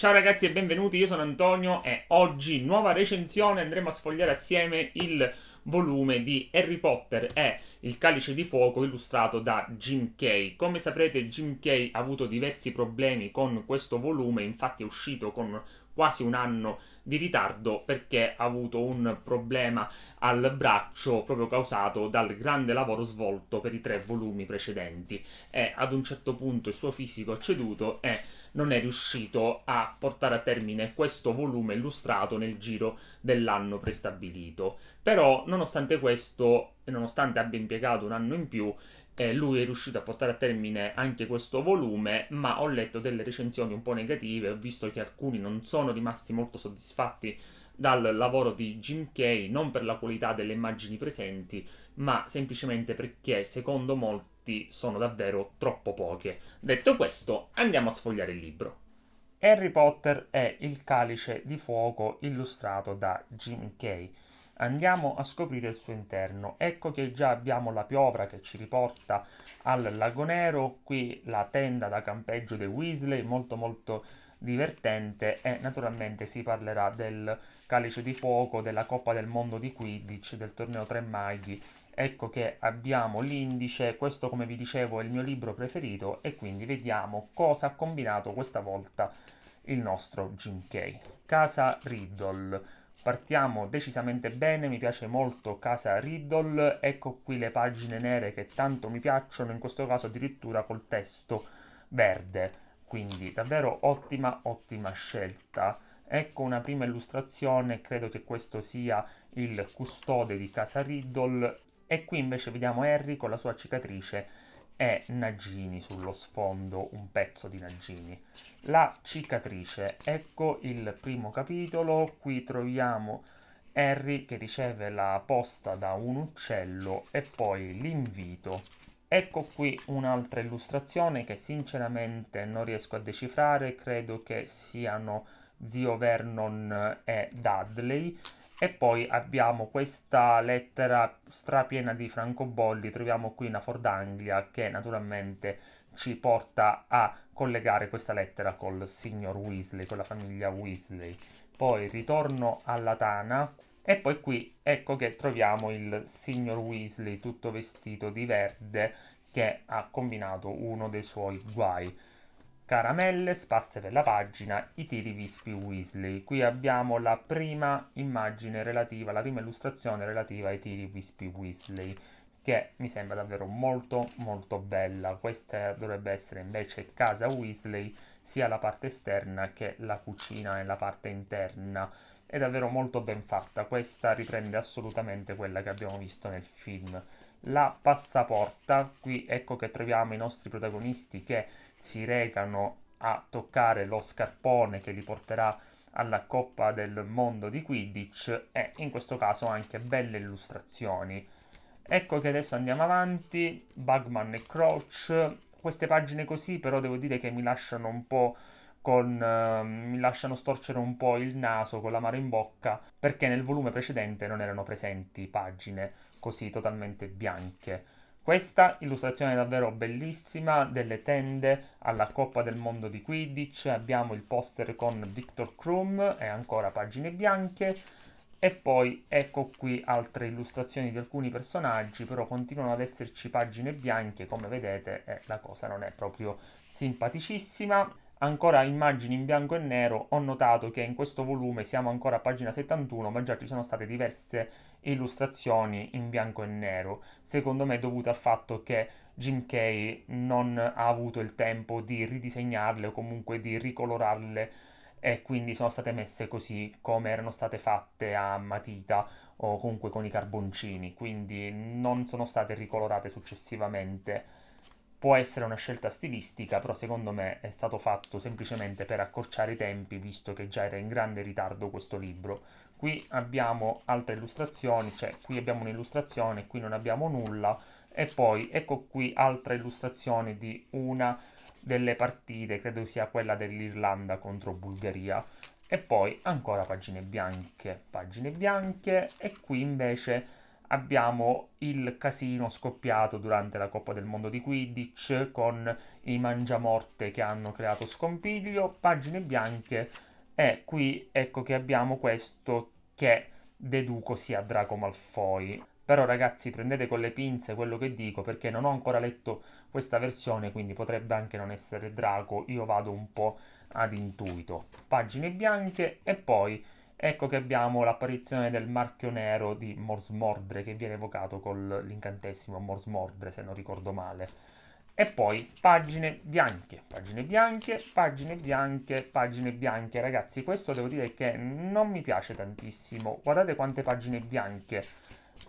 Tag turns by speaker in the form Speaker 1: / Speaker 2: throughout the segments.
Speaker 1: Ciao ragazzi e benvenuti, io sono Antonio e oggi nuova recensione andremo a sfogliare assieme il volume di Harry Potter e il calice di fuoco illustrato da Jim Kay. Come saprete Jim Kay ha avuto diversi problemi con questo volume, infatti è uscito con quasi un anno di ritardo perché ha avuto un problema al braccio proprio causato dal grande lavoro svolto per i tre volumi precedenti e ad un certo punto il suo fisico ha ceduto e non è riuscito a portare a termine questo volume illustrato nel giro dell'anno prestabilito. Però, nonostante questo, e nonostante abbia impiegato un anno in più, eh, lui è riuscito a portare a termine anche questo volume, ma ho letto delle recensioni un po' negative, ho visto che alcuni non sono rimasti molto soddisfatti dal lavoro di Jim Kay, non per la qualità delle immagini presenti, ma semplicemente perché secondo molti tutti sono davvero troppo poche. Detto questo, andiamo a sfogliare il libro. Harry Potter è il calice di fuoco illustrato da Jim Kay. Andiamo a scoprire il suo interno. Ecco che già abbiamo la piovra che ci riporta al Lago Nero, qui la tenda da campeggio dei Weasley, molto molto divertente e naturalmente si parlerà del calice di fuoco, della Coppa del Mondo di Quidditch, del torneo Tre Maghi ecco che abbiamo l'indice, questo come vi dicevo è il mio libro preferito e quindi vediamo cosa ha combinato questa volta il nostro Jim Kay. Casa Riddle. Partiamo decisamente bene, mi piace molto Casa Riddle, ecco qui le pagine nere che tanto mi piacciono, in questo caso addirittura col testo verde, quindi davvero ottima, ottima scelta. Ecco una prima illustrazione, credo che questo sia il custode di Casa Riddle e qui invece vediamo Harry con la sua cicatrice e Nagini sullo sfondo, un pezzo di Nagini. La cicatrice, ecco il primo capitolo, qui troviamo Harry che riceve la posta da un uccello e poi l'invito. Ecco qui un'altra illustrazione che sinceramente non riesco a decifrare, credo che siano Zio Vernon e Dudley e poi abbiamo questa lettera strapiena di francobolli, troviamo qui una Fordanglia che naturalmente ci porta a collegare questa lettera col signor Weasley, con la famiglia Weasley. Poi ritorno alla tana e poi qui ecco che troviamo il signor Weasley tutto vestito di verde che ha combinato uno dei suoi guai caramelle sparse per la pagina, i tiri vispi Weasley. Qui abbiamo la prima immagine relativa, la prima illustrazione relativa ai tiri vispi Weasley, che mi sembra davvero molto molto bella. Questa dovrebbe essere invece casa Weasley, sia la parte esterna che la cucina e la parte interna. È davvero molto ben fatta, questa riprende assolutamente quella che abbiamo visto nel film la passaporta. Qui ecco che troviamo i nostri protagonisti che si recano a toccare lo scarpone che li porterà alla Coppa del Mondo di Quidditch e in questo caso anche belle illustrazioni. Ecco che adesso andiamo avanti, Bugman e Crouch. Queste pagine così però devo dire che mi lasciano un po' con, eh, mi lasciano storcere un po' il naso con l'amaro in bocca perché nel volume precedente non erano presenti pagine così totalmente bianche. Questa illustrazione è davvero bellissima delle tende alla Coppa del Mondo di Quidditch, abbiamo il poster con Victor Krum e ancora pagine bianche e poi ecco qui altre illustrazioni di alcuni personaggi, però continuano ad esserci pagine bianche, come vedete eh, la cosa non è proprio simpaticissima ancora immagini in bianco e nero, ho notato che in questo volume siamo ancora a pagina 71, ma già ci sono state diverse illustrazioni in bianco e nero, secondo me dovute al fatto che Jim Kay non ha avuto il tempo di ridisegnarle o comunque di ricolorarle e quindi sono state messe così come erano state fatte a matita o comunque con i carboncini, quindi non sono state ricolorate successivamente può essere una scelta stilistica, però secondo me è stato fatto semplicemente per accorciare i tempi, visto che già era in grande ritardo questo libro. Qui abbiamo altre illustrazioni, cioè qui abbiamo un'illustrazione, qui non abbiamo nulla, e poi ecco qui altra illustrazione di una delle partite, credo sia quella dell'Irlanda contro Bulgaria. E poi ancora pagine bianche, pagine bianche, e qui invece abbiamo il casino scoppiato durante la Coppa del Mondo di Quidditch con i mangiamorte che hanno creato scompiglio, pagine bianche e qui ecco che abbiamo questo che deduco sia Draco Malfoy. Però ragazzi prendete con le pinze quello che dico perché non ho ancora letto questa versione quindi potrebbe anche non essere Draco, io vado un po' ad intuito. Pagine bianche e poi ecco che abbiamo l'apparizione del marchio nero di Mors Mordre che viene evocato con l'incantesimo Mors Mordre, se non ricordo male. E poi pagine bianche, pagine bianche, pagine bianche, pagine bianche. Ragazzi, questo devo dire che non mi piace tantissimo. Guardate quante pagine bianche.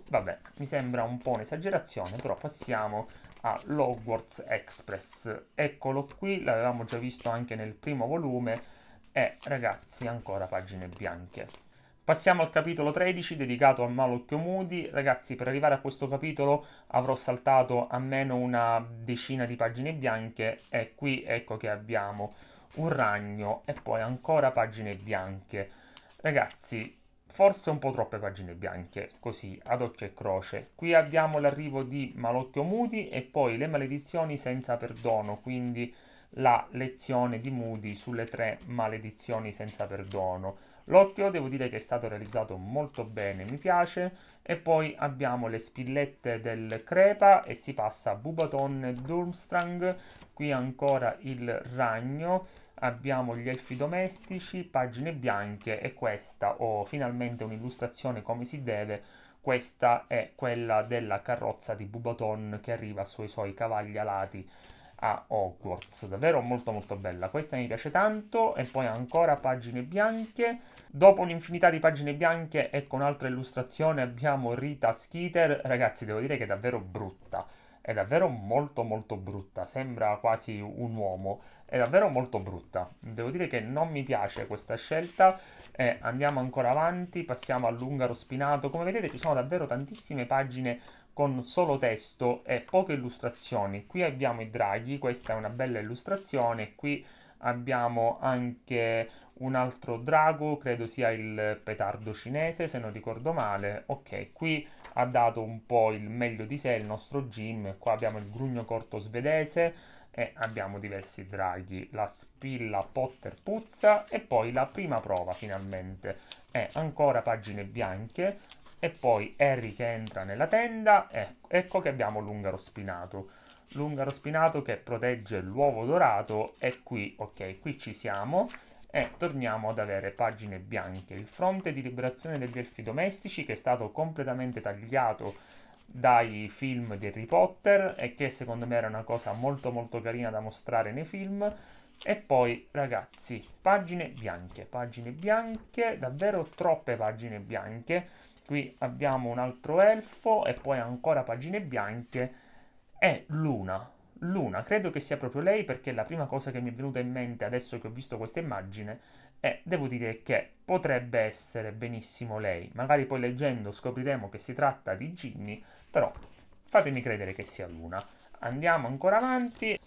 Speaker 1: Vabbè, mi sembra un po' un'esagerazione, però passiamo a Logwarts Express. Eccolo qui, l'avevamo già visto anche nel primo volume e eh, ragazzi, ancora pagine bianche. Passiamo al capitolo 13 dedicato a Malocchio Moody. Ragazzi, per arrivare a questo capitolo avrò saltato almeno una decina di pagine bianche e qui ecco che abbiamo un ragno e poi ancora pagine bianche. Ragazzi, forse un po' troppe pagine bianche, così ad occhio e croce. Qui abbiamo l'arrivo di Malocchio Muti e poi le maledizioni senza perdono, quindi la lezione di Moody sulle tre maledizioni senza perdono. L'occhio devo dire che è stato realizzato molto bene, mi piace. E poi abbiamo le spillette del Crepa e si passa a Bubaton e Durmstrang. Qui ancora il ragno. Abbiamo gli elfi domestici, pagine bianche e questa, o oh, finalmente un'illustrazione come si deve questa è quella della carrozza di Bubaton che arriva sui suoi cavalli alati a Hogwarts, davvero molto molto bella, questa mi piace tanto e poi ancora pagine bianche, dopo un'infinità di pagine bianche e con altra illustrazione abbiamo Rita Skeeter, ragazzi devo dire che è davvero brutta, è davvero molto molto brutta, sembra quasi un uomo, è davvero molto brutta, devo dire che non mi piace questa scelta, eh, andiamo ancora avanti, passiamo all'Ungaro Spinato, come vedete ci sono davvero tantissime pagine con solo testo e poche illustrazioni. Qui abbiamo i draghi, questa è una bella illustrazione, qui abbiamo anche un altro drago, credo sia il petardo cinese se non ricordo male. Ok, qui ha dato un po' il meglio di sé il nostro Jim, qua abbiamo il grugno corto svedese e abbiamo diversi draghi, la spilla Potter puzza e poi la prima prova finalmente. E ancora pagine bianche, e poi Harry che entra nella tenda, ecco, ecco che abbiamo l'ungaro spinato. L'ungaro spinato che protegge l'uovo dorato e qui, ok, qui ci siamo e torniamo ad avere pagine bianche. Il fronte di liberazione degli elfi domestici che è stato completamente tagliato dai film di Harry Potter e che secondo me era una cosa molto molto carina da mostrare nei film. E poi ragazzi, pagine bianche, pagine bianche, davvero troppe pagine bianche Qui abbiamo un altro elfo e poi ancora pagine bianche. È Luna. Luna, credo che sia proprio lei perché la prima cosa che mi è venuta in mente adesso che ho visto questa immagine è, devo dire che potrebbe essere benissimo lei. Magari poi leggendo scopriremo che si tratta di Ginny, però fatemi credere che sia Luna. Andiamo ancora avanti.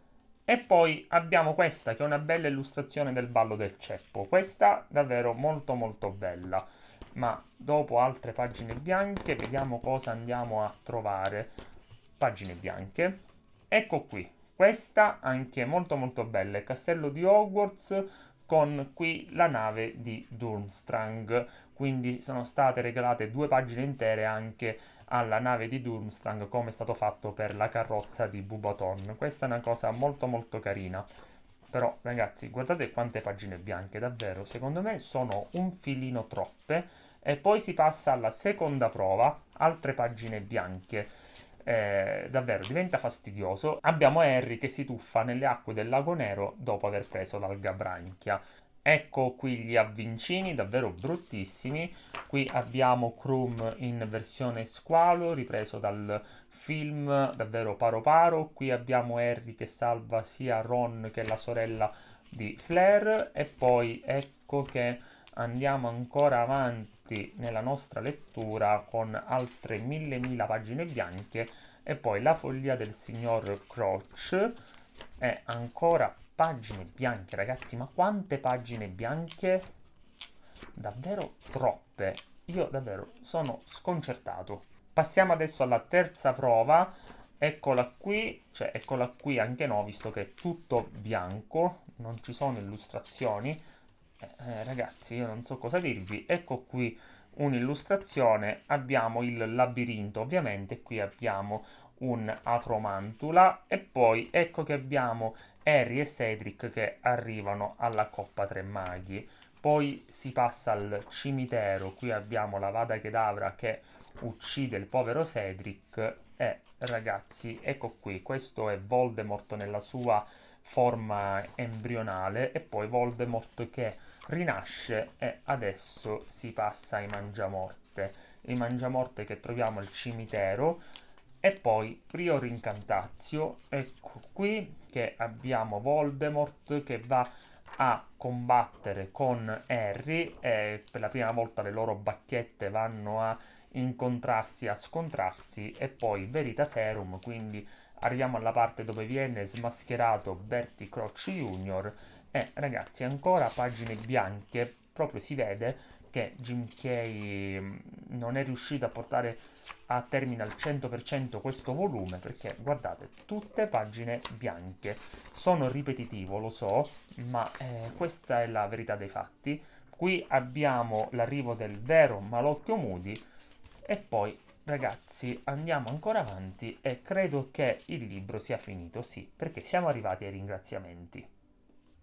Speaker 1: E poi abbiamo questa che è una bella illustrazione del ballo del ceppo. Questa davvero molto molto bella ma dopo altre pagine bianche vediamo cosa andiamo a trovare pagine bianche ecco qui questa anche molto molto bella il castello di Hogwarts con qui la nave di Durmstrang quindi sono state regalate due pagine intere anche alla nave di Durmstrang come è stato fatto per la carrozza di Bubaton questa è una cosa molto molto carina però ragazzi guardate quante pagine bianche davvero secondo me sono un filino troppe e poi si passa alla seconda prova, altre pagine bianche. Eh, davvero diventa fastidioso. Abbiamo Harry che si tuffa nelle acque del lago nero dopo aver preso l'alga branchia. Ecco qui gli avvincini, davvero bruttissimi. Qui abbiamo Krum in versione squalo, ripreso dal film davvero paro paro. Qui abbiamo Harry che salva sia Ron che la sorella di Flair. E poi ecco che andiamo ancora avanti tutti nella nostra lettura con altre mille mila pagine bianche e poi La follia del signor Croce è ancora pagine bianche ragazzi ma quante pagine bianche davvero troppe io davvero sono sconcertato passiamo adesso alla terza prova eccola qui cioè eccola qui anche no visto che è tutto bianco non ci sono illustrazioni eh, eh, ragazzi io non so cosa dirvi ecco qui un'illustrazione abbiamo il labirinto ovviamente qui abbiamo un acromantula. e poi ecco che abbiamo Harry e Cedric che arrivano alla Coppa Tre Maghi poi si passa al cimitero qui abbiamo la Vada Kedavra che uccide il povero Cedric e ragazzi ecco qui questo è Voldemort nella sua forma embrionale e poi Voldemort che rinasce e adesso si passa ai Mangiamorte, i Mangiamorte che troviamo al cimitero e poi Prior Incantazio, ecco qui che abbiamo Voldemort che va a combattere con Harry e per la prima volta le loro bacchette vanno a incontrarsi, a scontrarsi e poi Verita Serum, quindi arriviamo alla parte dove viene smascherato Bertie Croce Jr e eh, ragazzi, ancora pagine bianche, proprio si vede che Jim Kay mm, non è riuscito a portare a termine al 100% questo volume perché guardate tutte pagine bianche sono ripetitivo lo so ma eh, questa è la verità dei fatti qui abbiamo l'arrivo del vero malocchio Moody e poi ragazzi andiamo ancora avanti e credo che il libro sia finito sì perché siamo arrivati ai ringraziamenti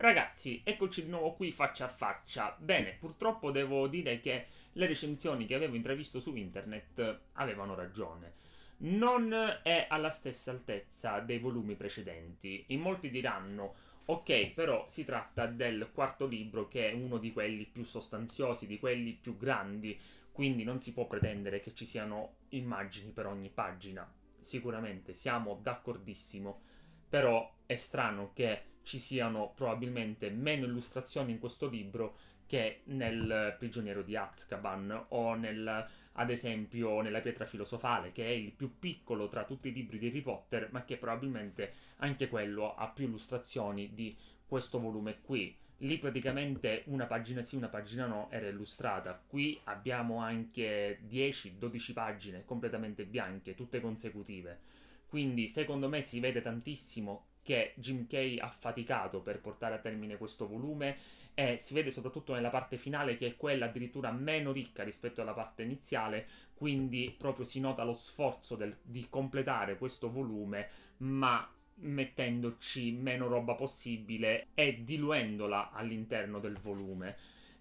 Speaker 1: Ragazzi, eccoci di nuovo qui faccia a faccia. Bene, purtroppo devo dire che le recensioni che avevo intravisto su internet avevano ragione. Non è alla stessa altezza dei volumi precedenti. In molti diranno, ok, però si tratta del quarto libro che è uno di quelli più sostanziosi, di quelli più grandi, quindi non si può pretendere che ci siano immagini per ogni pagina. Sicuramente siamo d'accordissimo, però è strano che ci siano probabilmente meno illustrazioni in questo libro che nel Prigioniero di Azkaban o nel, ad esempio nella Pietra Filosofale, che è il più piccolo tra tutti i libri di Harry Potter, ma che probabilmente anche quello ha più illustrazioni di questo volume qui. Lì praticamente una pagina sì, una pagina no era illustrata. Qui abbiamo anche 10-12 pagine completamente bianche, tutte consecutive. Quindi secondo me si vede tantissimo che Jim Kay ha faticato per portare a termine questo volume e si vede soprattutto nella parte finale che è quella addirittura meno ricca rispetto alla parte iniziale, quindi proprio si nota lo sforzo del, di completare questo volume, ma mettendoci meno roba possibile e diluendola all'interno del volume.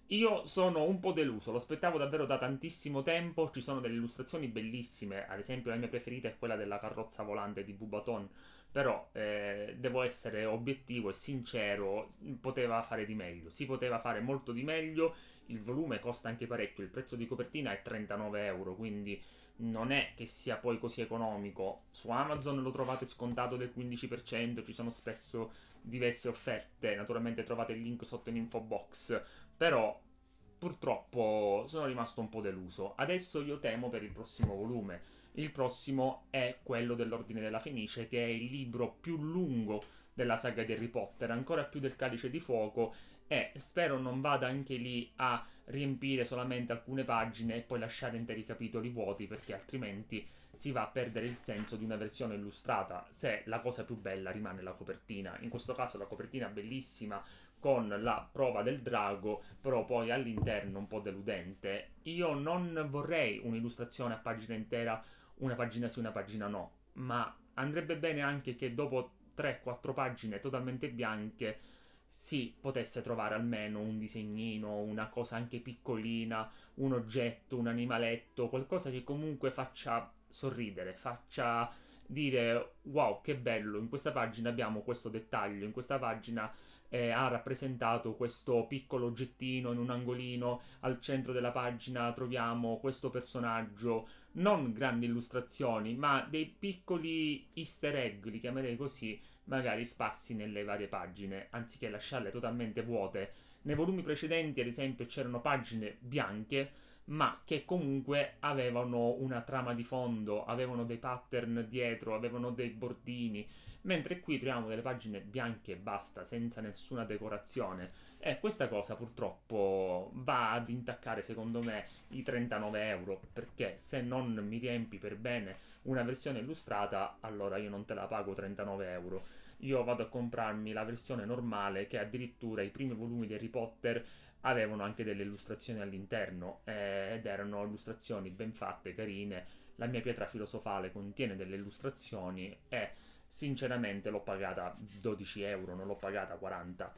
Speaker 1: Io sono un po' deluso, lo aspettavo davvero da tantissimo tempo, ci sono delle illustrazioni bellissime, ad esempio la mia preferita è quella della carrozza volante di Bubaton, però eh, devo essere obiettivo e sincero, poteva fare di meglio, si poteva fare molto di meglio, il volume costa anche parecchio, il prezzo di copertina è 39 euro, quindi non è che sia poi così economico, su Amazon lo trovate scontato del 15%, ci sono spesso diverse offerte, naturalmente trovate il link sotto in info box, però purtroppo sono rimasto un po' deluso, adesso io temo per il prossimo volume il prossimo è quello dell'Ordine della Fenice, che è il libro più lungo della saga di Harry Potter, ancora più del Calice di Fuoco, e spero non vada anche lì a riempire solamente alcune pagine e poi lasciare interi capitoli vuoti, perché altrimenti si va a perdere il senso di una versione illustrata, se la cosa più bella rimane la copertina. In questo caso la copertina bellissima con la prova del drago, però poi all'interno un po' deludente. Io non vorrei un'illustrazione a pagina intera una pagina sì, una pagina no, ma andrebbe bene anche che dopo 3-4 pagine totalmente bianche si potesse trovare almeno un disegnino, una cosa anche piccolina, un oggetto, un animaletto, qualcosa che comunque faccia sorridere, faccia dire wow che bello, in questa pagina abbiamo questo dettaglio, in questa pagina eh, ha rappresentato questo piccolo oggettino in un angolino, al centro della pagina troviamo questo personaggio, non grandi illustrazioni, ma dei piccoli easter egg, li chiamerei così, magari sparsi nelle varie pagine, anziché lasciarle totalmente vuote. Nei volumi precedenti, ad esempio, c'erano pagine bianche, ma che comunque avevano una trama di fondo, avevano dei pattern dietro, avevano dei bordini, mentre qui troviamo delle pagine bianche e basta, senza nessuna decorazione. E questa cosa purtroppo va ad intaccare secondo me i 39 euro, perché se non mi riempi per bene una versione illustrata, allora io non te la pago 39 euro. Io vado a comprarmi la versione normale che addirittura i primi volumi di Harry Potter avevano anche delle illustrazioni all'interno eh, ed erano illustrazioni ben fatte, carine. La mia pietra filosofale contiene delle illustrazioni e sinceramente l'ho pagata 12 euro, non l'ho pagata 40.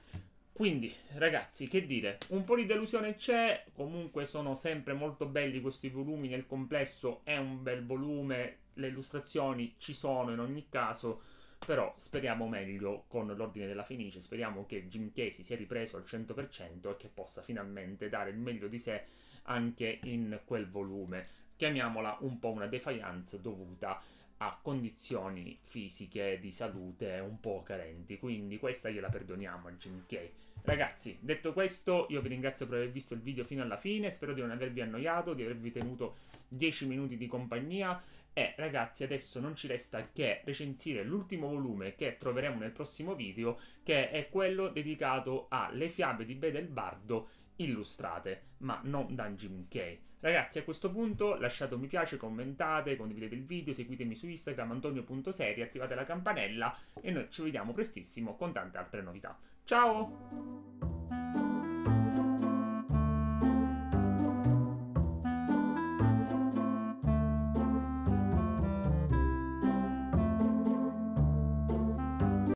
Speaker 1: Quindi, ragazzi, che dire, un po' di delusione c'è, comunque sono sempre molto belli questi volumi, nel complesso è un bel volume, le illustrazioni ci sono in ogni caso, però speriamo meglio con l'ordine della Fenice, speriamo che Jim Casey sia ripreso al 100% e che possa finalmente dare il meglio di sé anche in quel volume. Chiamiamola un po' una defiance dovuta ha condizioni fisiche di salute un po' carenti, quindi questa gliela perdoniamo a Jim Kay. Ragazzi, detto questo, io vi ringrazio per aver visto il video fino alla fine, spero di non avervi annoiato, di avervi tenuto 10 minuti di compagnia e ragazzi, adesso non ci resta che recensire l'ultimo volume che troveremo nel prossimo video, che è quello dedicato alle fiabe di Bede il Bardo illustrate, ma non da Jim Kay. Ragazzi, a questo punto lasciate un mi piace, commentate, condividete il video, seguitemi su Instagram antonio.seri, attivate la campanella e noi ci vediamo prestissimo con tante altre novità. Ciao!